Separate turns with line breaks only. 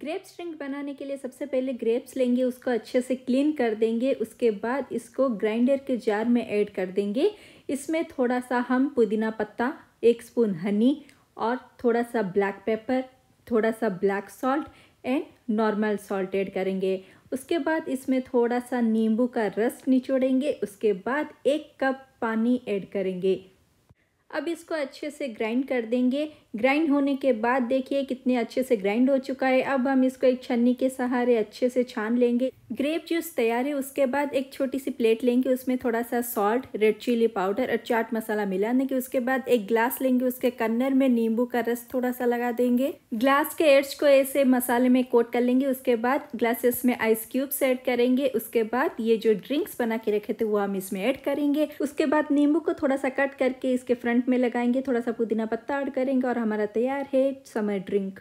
grapes drink बनाने के लिए सबसे पहले ग्रेप्स लेंगे उसको अच्छे से क्लीन कर देंगे उसके बाद इसको ग्राइंडर के जार में ऐड कर देंगे इसमें थोड़ा सा हम पुदीना पत्ता एक स्पून हनी और थोड़ा सा ब्लैक पेपर थोड़ा सा black salt and normal salt add करेंगे उसके बाद इसमें थोड़ा सा नींबू का रस निचोड़ेंगे उसके बाद एक कप पानी ऐड करेंगे अब इसको अच्छे से ग्राइंड कर देंगे ग्राइंड होने के बाद देखिए कितने अच्छे से ग्राइंड हो चुका है अब हम इसको एक छन्नी के सहारे अच्छे से छान लेंगे ग्रेप जूस तैयार है उसके बाद एक छोटी सी प्लेट लेंगे उसमें थोड़ा सा सॉल्ट रेड चिली पाउडर और चाट मसाला मिला के उसके बाद एक ग्लास लेंगे उसके कन्नर में नींबू का रस थोड़ा सा लगा देंगे ग्लास के एड्स को ऐसे मसाले में कोट कर लेंगे उसके बाद ग्लासेस में आइस क्यूब्स एड करेंगे उसके बाद ये जो ड्रिंक्स बना के रखे थे वो हम इसमें ऐड करेंगे उसके बाद नींबू को थोड़ा सा कट करके इसके फ्रंट फ्रंट में लगाएंगे थोड़ा सा पुदीना पत्ता ऐड करेंगे और हमारा तैयार है समर ड्रिंक